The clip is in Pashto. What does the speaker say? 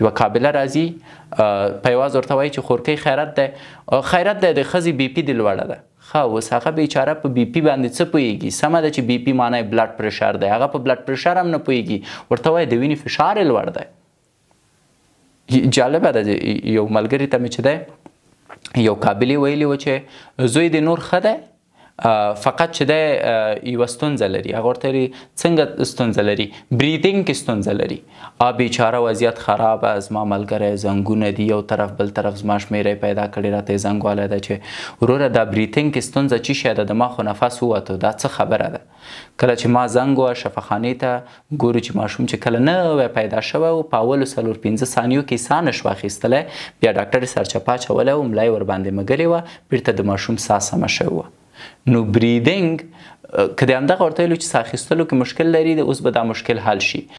یوه قابله راځي پیواز ورته وایي چې خورکۍ خیرت دی خیرت دی د ښځې بی پي دې لوړه ده ښه اوس هغه بیچاره په بی پي باندې څه پوهېږي سمه ده چې بی پي معنی بلډ پرشر دی هغه په بلډ پرشر هم نه پوهېږي ورته وایي د وینې فشار یې لوړ دی جالبه ده یو ملګري ته مې چې دی یو قابلې ویلي و چې زوی د نور ښه دی فقط چې د یو ستونزه لري هغه ورته څنګه ستونزه لري بریدینګ کې ستونزه لري ا بیچاره وضعیت خراب از ما ملګری زنګونه دی یو طرف بل طرف زما شمیرې پیدا کړی راته زنګواله ده چې وروره د بریدینګ کې ستونزه چی شاده د ما خو نفس وته دا څه خبره ده کله چې ما زنګ وا شفخانه ته ګورو چې ماشوم چې کله نه پیدا شوه او پاول سلور 15 ثانیو کې سانه شو اخیستله بیا ډاکټر سرچپا چوله او ملای ور باندې مګلی و بیرته د ماشوم ساسه مشه و نو بریدینګ کله انده غورتلو چې ساخستلو کې مشکل لري د اوس به دا مشکل حل شي